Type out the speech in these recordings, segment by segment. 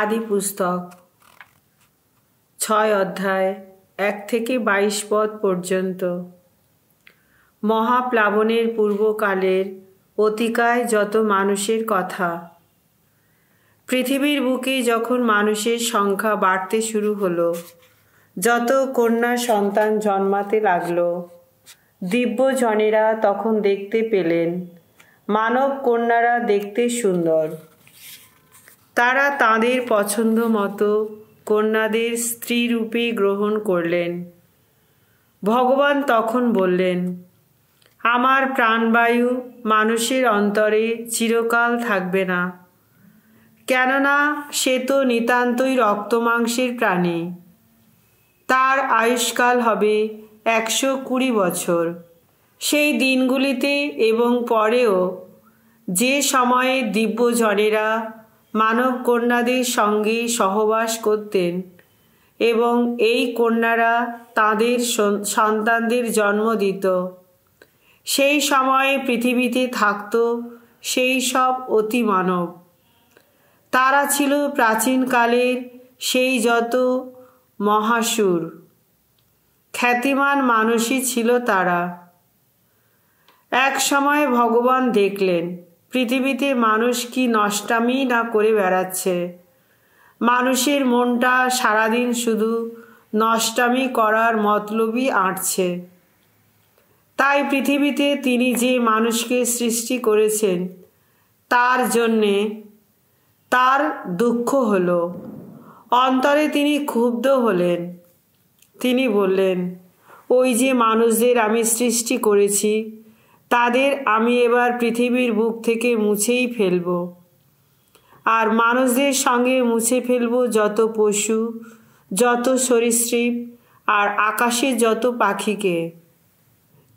আদি পুস্তক ছয় অধ্যায় এক থেকে বাইশ পদ পর্যন্ত মহাপ্লাবনের পূর্বকালের অতিকায় যত মানুষের কথা পৃথিবীর বুকে যখন মানুষের সংখ্যা বাড়তে শুরু হলো যত কন্যা সন্তান জন্মাতে লাগল দিব্যজনেরা তখন দেখতে পেলেন মানব কন্যারা দেখতে সুন্দর তারা তাঁদের পছন্দ মতো কন্যাদের স্ত্রীরূপে গ্রহণ করলেন ভগবান তখন বললেন আমার প্রাণবায়ু মানুষের অন্তরে চিরকাল থাকবে না কেননা সে তো নিতান্তই রক্তমাংসের প্রাণী তার আয়ুষ্কাল হবে একশো কুড়ি বছর সেই দিনগুলিতে এবং পরেও যে সময়ে দিব্যজনেরা মানব কন্যাদের সঙ্গে সহবাস করতেন এবং এই কন্যারা তাদের সন্তানদের জন্ম দিত সেই সময়ে পৃথিবীতে থাকত সেই সব অতিমানব তারা ছিল প্রাচীনকালের সেই যত মহাসুর খ্যাতিমান মানুষই ছিল তারা এক সময় ভগবান দেখলেন পৃথিবীতে মানুষ কি নষ্টামি না করে বেড়াচ্ছে মানুষের মনটা সারাদিন শুধু নষ্টামি করার মতলবই আঁটছে তাই পৃথিবীতে তিনি যে মানুষকে সৃষ্টি করেছেন তার জন্যে তার দুঃখ হলো অন্তরে তিনি ক্ষুব্ধ হলেন তিনি বললেন ওই যে মানুষদের আমি সৃষ্টি করেছি তাদের আমি এবার পৃথিবীর বুক থেকে মুছেই ফেলব আর মানুষদের সঙ্গে মুছে ফেলব যত পশু যত সরীসৃপ আর আকাশে যত পাখিকে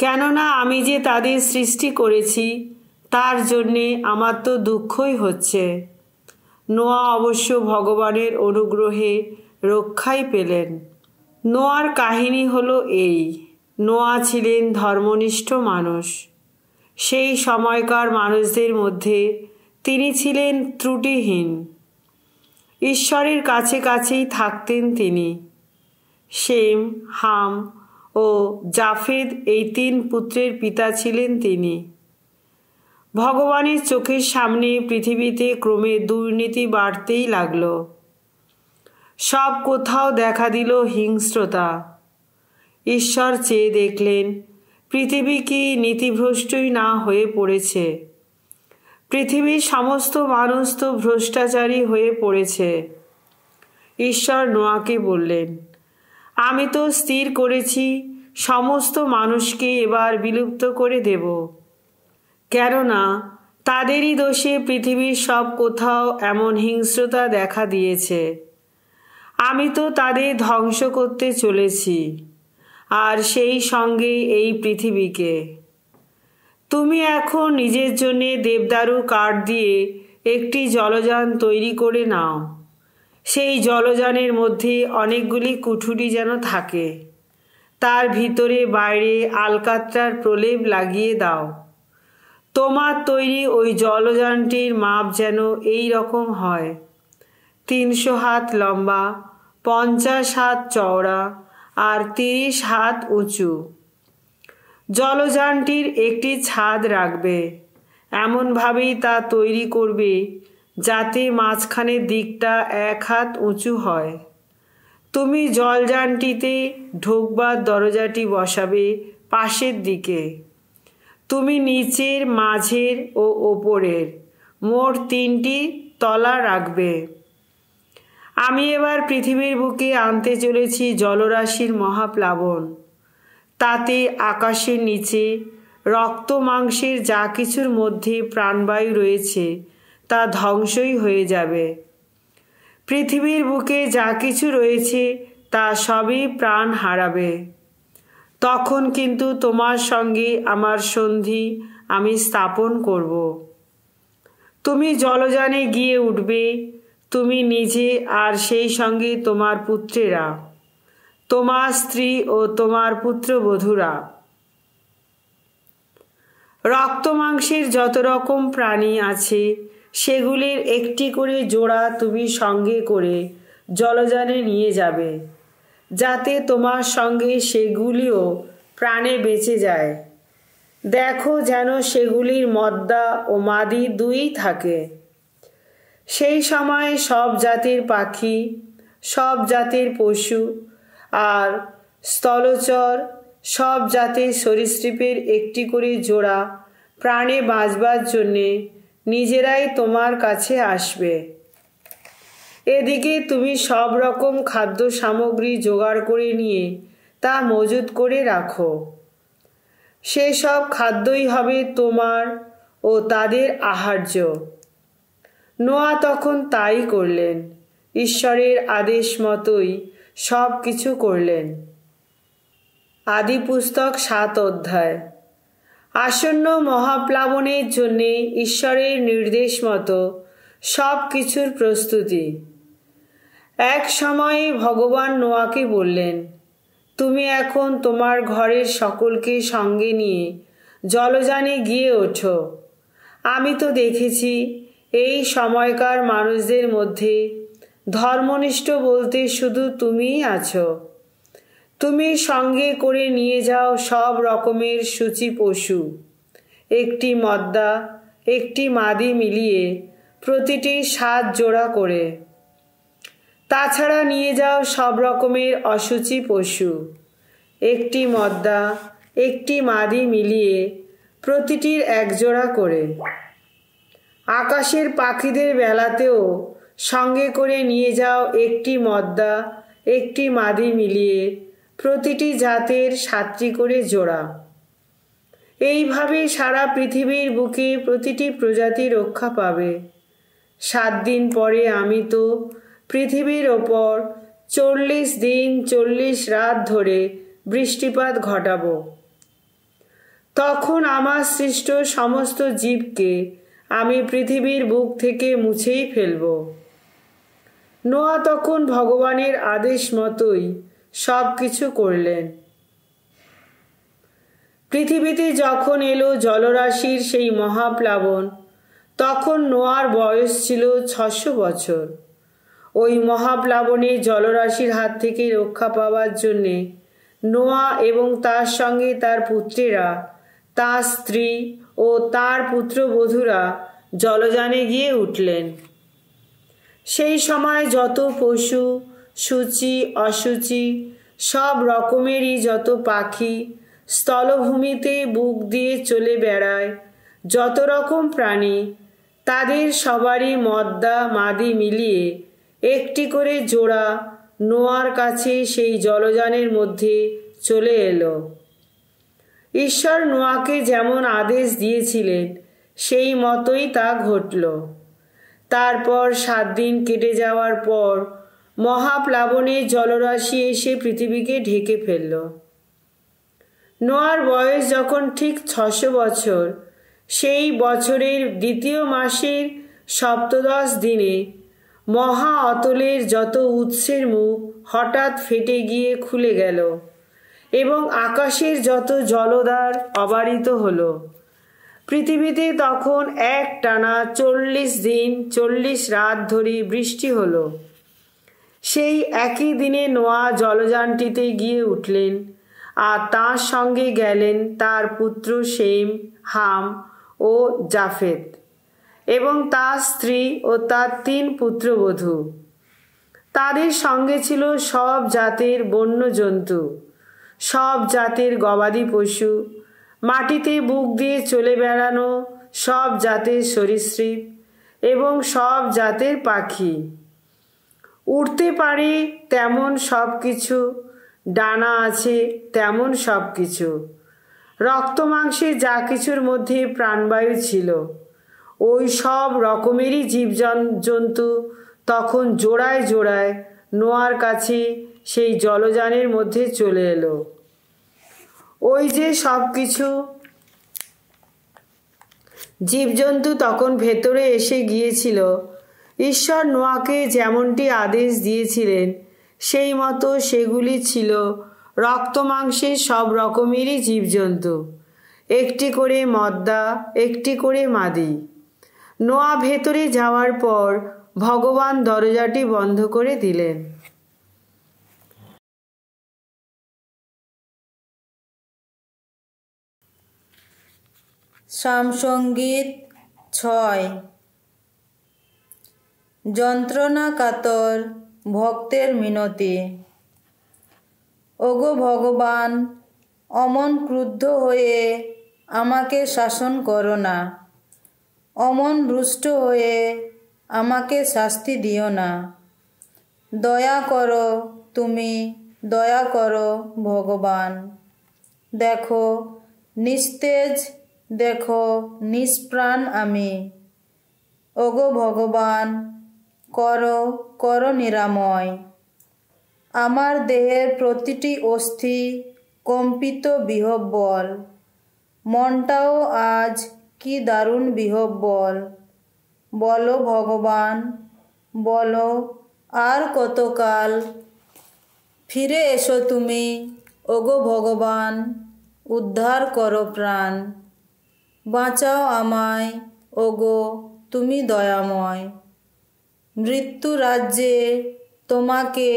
কেননা আমি যে তাদের সৃষ্টি করেছি তার জন্যে আমার তো দুঃখই হচ্ছে নোয়া অবশ্য ভগবানের অনুগ্রহে রক্ষাই পেলেন নোয়ার কাহিনী হলো এই নোয়া ছিলেন ধর্মনিষ্ঠ মানুষ সেই সময়কার মানুষদের মধ্যে তিনি ছিলেন ত্রুটিহীন ঈশ্বরের কাছে কাছেই থাকতেন তিনি শেম হাম ও জাফেদ এই তিন পুত্রের পিতা ছিলেন তিনি ভগবানের চোখের সামনে পৃথিবীতে ক্রমে দুর্নীতি বাড়তেই লাগল সব কোথাও দেখা দিল হিংস্রতা ঈশ্বর চেয়ে দেখলেন পৃথিবী কি নীতিভ্রষ্টই না হয়ে পড়েছে পৃথিবীর সমস্ত মানুষ তো ভ্রষ্টাচারী হয়ে পড়েছে ঈশ্বর নোয়াকে বললেন আমি তো স্থির করেছি সমস্ত মানুষকে এবার বিলুপ্ত করে দেব কেননা তাদেরই দোষে পৃথিবীর সব কোথাও এমন হিংস্রতা দেখা দিয়েছে আমি তো তাদের ধ্বংস করতে চলেছি আর সেই সঙ্গে এই পৃথিবীকে তুমি এখন নিজের জন্যে দেবদারু কাঠ দিয়ে একটি জলযান তৈরি করে নাও সেই জলযানের মধ্যে অনেকগুলি কুঠুরি যেন থাকে তার ভিতরে বাইরে আলকাত্রার প্রলেপ লাগিয়ে দাও তোমার তৈরি ওই জলযানটির মাপ যেন এই রকম হয় তিনশো হাত লম্বা পঞ্চাশ হাত চওড়া আর তিরিশ হাত উঁচু জলযানটির একটি ছাদ রাখবে এমনভাবেই তা তৈরি করবে যাতে মাঝখানের দিকটা এক হাত উঁচু হয় তুমি জলযানটিতে ঢোকবার দরজাটি বসাবে পাশের দিকে তুমি নিচের মাঝের ও ওপরের মোট তিনটি তলা রাখবে আমি এবার পৃথিবীর বুকে আনতে চলেছি জলরাশির মহাপ্লাবন তাতে আকাশের নিচে রক্ত মাংসের যা কিছুর মধ্যে প্রাণবায়ু রয়েছে তা ধ্বংসই হয়ে যাবে পৃথিবীর বুকে যা কিছু রয়েছে তা সবই প্রাণ হারাবে তখন কিন্তু তোমার সঙ্গে আমার সন্ধি আমি স্থাপন করব তুমি জলযানে গিয়ে উঠবে তুমি নিজে আর সেই সঙ্গে তোমার পুত্রেরা তোমার স্ত্রী ও তোমার পুত্রবধূরা রক্তমাংসের যত রকম প্রাণী আছে সেগুলির একটি করে জোড়া তুমি সঙ্গে করে জলযানে নিয়ে যাবে যাতে তোমার সঙ্গে সেগুলিও প্রাণে বেঁচে যায় দেখো যেন সেগুলির মদ্দা ও মাদি দুই থাকে সেই সময় সব জাতির পাখি সব জাতির পশু আর স্থলচর সব জাতির সরীসৃপের একটি করে জোড়া প্রাণে বাঁচবার জন্যে নিজেরাই তোমার কাছে আসবে এদিকে তুমি সব রকম খাদ্য সামগ্রী জোগাড় করে নিয়ে তা মজুত করে রাখো সেসব খাদ্যই হবে তোমার ও তাদের আহার্য নোয়া তখন তাই করলেন ঈশ্বরের আদেশ মতোই সব কিছু করলেন আদি পুস্তক সাত অধ্যায় আসন্ন মহাপ্লাবনের জন্যে ঈশ্বরের নির্দেশ মতো সব কিছুর প্রস্তুতি এক সময়ে ভগবান নোয়াকে বললেন তুমি এখন তোমার ঘরের সকলকে সঙ্গে নিয়ে জলযানে গিয়ে ওঠো আমি তো দেখেছি এই সময়কার মানুষদের মধ্যে ধর্মনিষ্ঠ বলতে শুধু তুমিই আছো তুমি সঙ্গে করে নিয়ে যাও সব রকমের সূচি পশু একটি মদ্দা একটি মাদি মিলিয়ে প্রতিটি সাত জোড়া করে তাছাড়া নিয়ে যাও সব রকমের অসুচি পশু একটি মদ্দা একটি মাদি মিলিয়ে প্রতিটির একজোড়া করে আকাশের পাখিদের বেলাতেও সঙ্গে করে নিয়ে যাও একটি মদ্দা একটি মাদি মিলিয়ে প্রতিটি জাতের সাতটি করে জোড়া এইভাবে সারা পৃথিবীর বুকে প্রতিটি প্রজাতি রক্ষা পাবে সাত দিন পরে আমি তো পৃথিবীর ওপর চল্লিশ দিন চল্লিশ রাত ধরে বৃষ্টিপাত ঘটাব তখন আমার সৃষ্ট সমস্ত জীবকে আমি পৃথিবীর বুক থেকে মুছেই ফেলব নোয়া তখন ভগবানের আদেশ মতোই সব কিছু করলেন পৃথিবীতে যখন এলো জলরাশির সেই মহাপ্লাবন তখন নোয়ার বয়স ছিল ছশো বছর ওই মহাপ্লাবনে জলরাশির হাত থেকে রক্ষা পাওয়ার জন্যে নোয়া এবং তার সঙ্গে তার পুত্রেরা তার স্ত্রী ও তার পুত্রবধূরা জলযানে গিয়ে উঠলেন সেই সময় যত পশু সুচি অসুচি সব রকমেরই যত পাখি স্থলভূমিতে বুক দিয়ে চলে বেড়ায় যত রকম প্রাণী তাদের সবারই মদ্দা মাদি মিলিয়ে একটি করে জোড়া নোয়ার কাছে সেই জলযানের মধ্যে চলে এলো ঈশ্বর নোয়াকে যেমন আদেশ দিয়েছিলেন সেই মতোই তা ঘটল তারপর সাত দিন কেটে যাওয়ার পর মহাপ্লাবনে জলরাশি এসে পৃথিবীকে ঢেকে ফেলল নোয়ার বয়স যখন ঠিক ছশো বছর সেই বছরের দ্বিতীয় মাসের সপ্তদশ দিনে মহা অতলের যত উৎসের মুখ হঠাৎ ফেটে গিয়ে খুলে গেল এবং আকাশের যত জলদ্বার অবারিত হলো পৃথিবীতে তখন এক টানা চল্লিশ দিন চল্লিশ রাত ধরে বৃষ্টি হলো সেই একই দিনে নোয়া জলযানটিতে গিয়ে উঠলেন আর তার সঙ্গে গেলেন তার পুত্র শেম হাম ও জাফেত এবং তার স্ত্রী ও তার তিন পুত্রবধূ তাদের সঙ্গে ছিল সব জাতের বন্য জন্তু সব জাতের গবাদি পশু মাটিতে বুক দিয়ে চলে বেড়ানো সব জাতের সরীসৃপ এবং সব জাতের পাখি উঠতে পারে তেমন সব কিছু ডানা আছে তেমন সব কিছু রক্ত মাংসে যা কিছুর মধ্যে প্রাণবায়ু ছিল ওই সব রকমেরই জীবজন জন্তু তখন জোড়ায় জোড়ায় নোয়ার কাছে সেই জলযানের মধ্যে চলে এলো ওই যে সব কিছু জীবজন্তু তখন ভেতরে এসে গিয়েছিল ঈশ্বর নোয়াকে যেমনটি আদেশ দিয়েছিলেন সেই মতো সেগুলি ছিল রক্ত মাংসের সব রকমেরই জীবজন্তু একটি করে মদ্দা একটি করে মাদি নোয়া ভেতরে যাওয়ার পর ভগবান দরজাটি বন্ধ করে দিলেন শ্যামসঙ্গীত ছয় যন্ত্রণা কাতর ভক্তের মিনতি ওগো ভগবান অমন ক্রুদ্ধ হয়ে আমাকে শাসন করো না অমন রুষ্ট হয়ে আমাকে শাস্তি দিও না দয়া করো তুমি দয়া করো ভগবান দেখো নিস্তেজ দেখো নিষ্প্রাণ আমি ওগো ভগবান করো করো নিরাময় আমার দেহের প্রতিটি অস্থি কম্পিত বিহব্বল মনটাও আজ কি দারুণ বিহব্বল বলো ভগবান বলো আর কতকাল ফিরে এসো তুমি ওগো ভগবান উদ্ধার করো প্রাণ বাঁচাও আমায় ওগো তুমি দয়াময় মৃত্যু রাজ্যে তোমাকে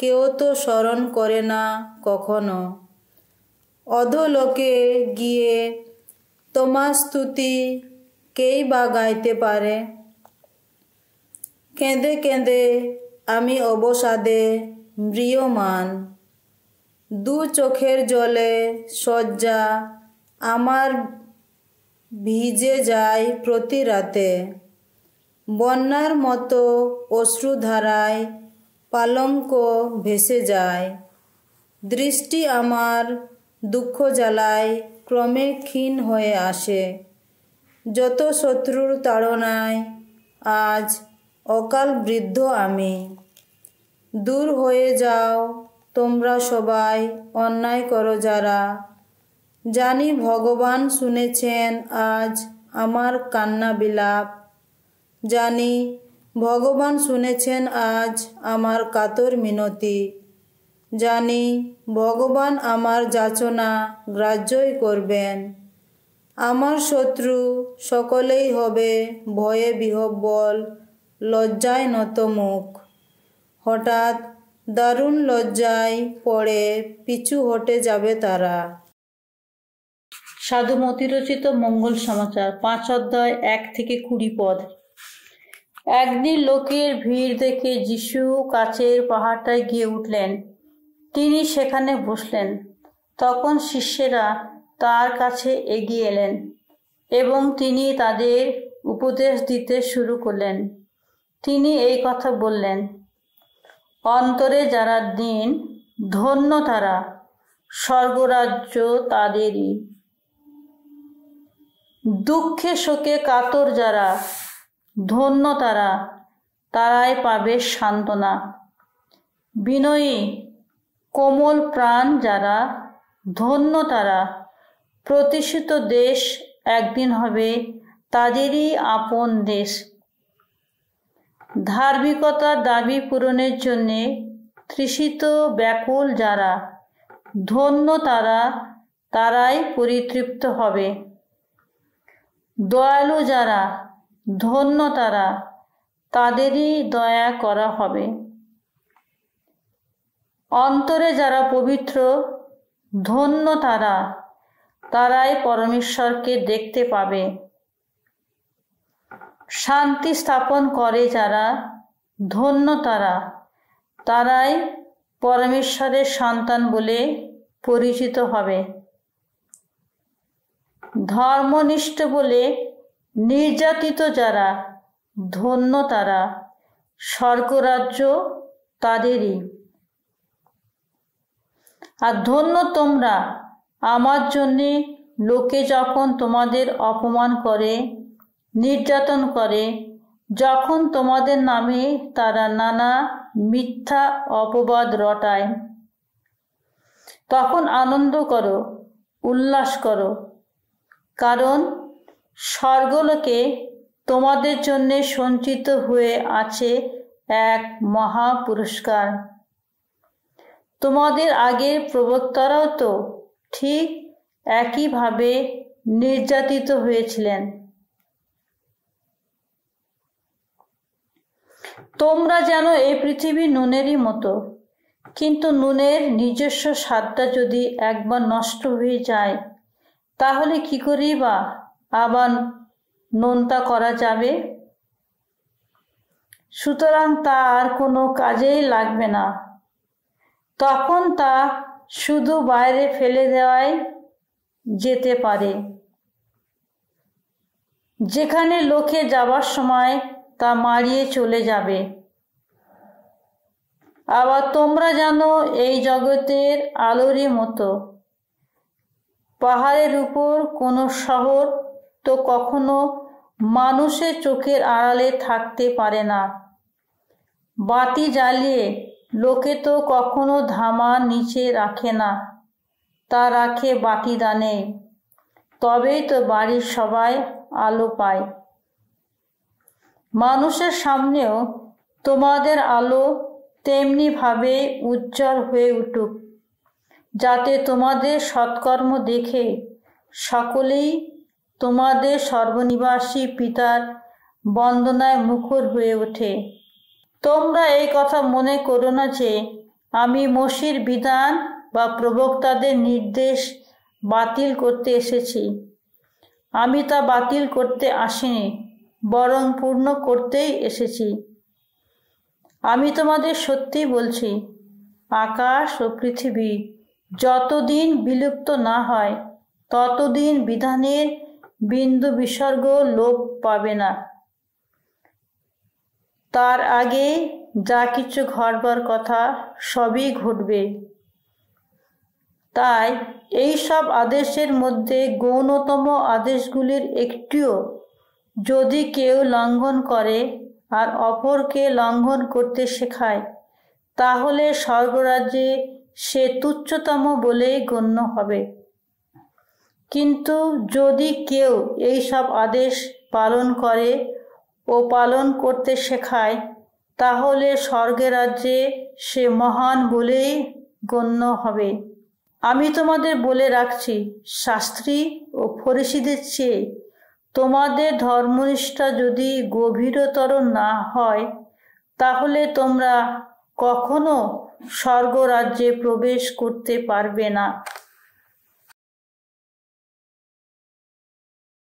কেউ তো স্মরণ করে না কখনো অধলোকে গিয়ে তোমার স্তুতি কেই বা গাইতে পারে কেঁদে কেঁদে আমি অবসাদে ম্রিয়মান দু চোখের জলে শয্যা আমার ভিজে যায় প্রতি রাতে বন্যার মতো অশ্রুধারায় পালঙ্ক ভেসে যায় দৃষ্টি আমার দুঃখ জ্বালায় ক্রমে ক্ষীণ হয়ে আসে যত শত্রুর তাড়নায় আজ অকাল বৃদ্ধ আমি দূর হয়ে যাও তোমরা সবাই অন্যায় করো যারা জানি ভগবান শুনেছেন আজ আমার কান্না বিলাপ জানি ভগবান শুনেছেন আজ আমার কাতর মিনতি জানি ভগবান আমার যাচনা গ্রাহ্যই করবেন আমার শত্রু সকলেই হবে ভয়ে বিহব্বল লজ্জায় নত মুখ হঠাৎ দারুণ লজ্জায় পড়ে পিছু হটে যাবে তারা সাধু মতিরচিত মঙ্গল সমাচার পাঁচ অধ্যায় এক থেকে কুড়ি পদ একদিন লোকের ভিড় দেখে যিশু কাছের পাহাড়টায় গিয়ে উঠলেন তিনি সেখানে বসলেন তখন শিষ্যেরা তার কাছে এগিয়ে এলেন এবং তিনি তাদের উপদেশ দিতে শুরু করলেন তিনি এই কথা বললেন অন্তরে যারা দিন ধন্য তারা স্বর্গরাজ্য তাদেরই দুঃখে শোকে কাতর যারা ধন্য তারা তারাই পাবে সান্ত্বনা বিনয়ী কোমল প্রাণ যারা ধন্য তারা প্রতিষ্ঠিত দেশ একদিন হবে তাদেরই আপন দেশ ধার্মিকতার দাবি পূরণের জন্যে তৃষিত ব্যাকুল যারা ধন্য তারা তারাই পরিতৃপ্ত হবে দয়ালু যারা ধন্য তারা তাদেরই দয়া করা হবে অন্তরে যারা পবিত্র ধন্য তারা তারাই পরমেশ্বরকে দেখতে পাবে শান্তি স্থাপন করে যারা ধন্য তারা তারাই পরমেশ্বরের সন্তান বলে পরিচিত হবে ধর্মনিষ্ঠ বলে নির্যাতিত যারা ধন্য তারা স্বর্গরাজ্য তাদেরই আর ধন্য তোমরা আমার জন্যে লোকে যখন তোমাদের অপমান করে নির্যাতন করে যখন তোমাদের নামে তারা নানা মিথ্যা অপবাদ রটায় তখন আনন্দ করো উল্লাস করো কারণ স্বর্গলোকে তোমাদের জন্য সঞ্চিত হয়ে আছে এক মহা পুরস্কার তোমাদের আগের প্রবক্তারাও তো ঠিক একইভাবে নির্যাতিত হয়েছিলেন তোমরা যেন এই পৃথিবী নুনেরই মতো কিন্তু নুনের নিজস্ব স্বাদটা যদি একবার নষ্ট হয়ে যায় তাহলে কি করেই বা আবার নোনতা করা যাবে সুতরাং তা আর কোনো কাজেই লাগবে না তখন তা শুধু বাইরে ফেলে দেওয়াই যেতে পারে যেখানে লোকে যাবার সময় তা মারিয়ে চলে যাবে আবার তোমরা জানো এই জগতের আলোরই মতো পাহাড়ের উপর কোনো শহর তো কখনো মানুষের চোখের আড়ালে থাকতে পারে না বাতি জ্বালিয়ে লোকে তো কখনো ধামা নিচে রাখে না তা রাখে বাতি দানে তবেই তো বাড়ির সবাই আলো পায় মানুষের সামনেও তোমাদের আলো তেমনিভাবে উজ্জ্বল হয়ে উঠুক যাতে তোমাদের সৎকর্ম দেখে সকলেই তোমাদের সর্বনিবাসী পিতার বন্দনায় মুখর হয়ে ওঠে তোমরা এই কথা মনে করো না যে আমি মসির বিধান বা প্রবক্তাদের নির্দেশ বাতিল করতে এসেছি আমি তা বাতিল করতে আসিনি বরং পূর্ণ করতেই এসেছি আমি তোমাদের সত্যি বলছি আকাশ ও পৃথিবী যতদিন বিলুপ্ত না হয় ততদিন বিধানের বিন্দু বিসর্গ লোপ পাবে না তার আগে যা কিছু ঘটবার কথা সবই ঘটবে তাই এই সব আদেশের মধ্যে গৌণতম আদেশগুলির একটিও যদি কেউ লঙ্ঘন করে আর অপরকে লঙ্ঘন করতে শেখায় তাহলে স্বর্গরাজ্যে সে তুচ্ছতম বলে গণ্য হবে কিন্তু যদি কেউ এই সব আদেশ পালন করে ও পালন করতে শেখায় তাহলে স্বর্গের রাজ্যে সে মহান বলেই গণ্য হবে আমি তোমাদের বলে রাখছি শাস্ত্রী ও ফরিসিদের চেয়ে তোমাদের ধর্মনিষ্ঠা যদি গভীরতর না হয় তাহলে তোমরা কখনো স্বর্গরাজ্যে প্রবেশ করতে পারবে না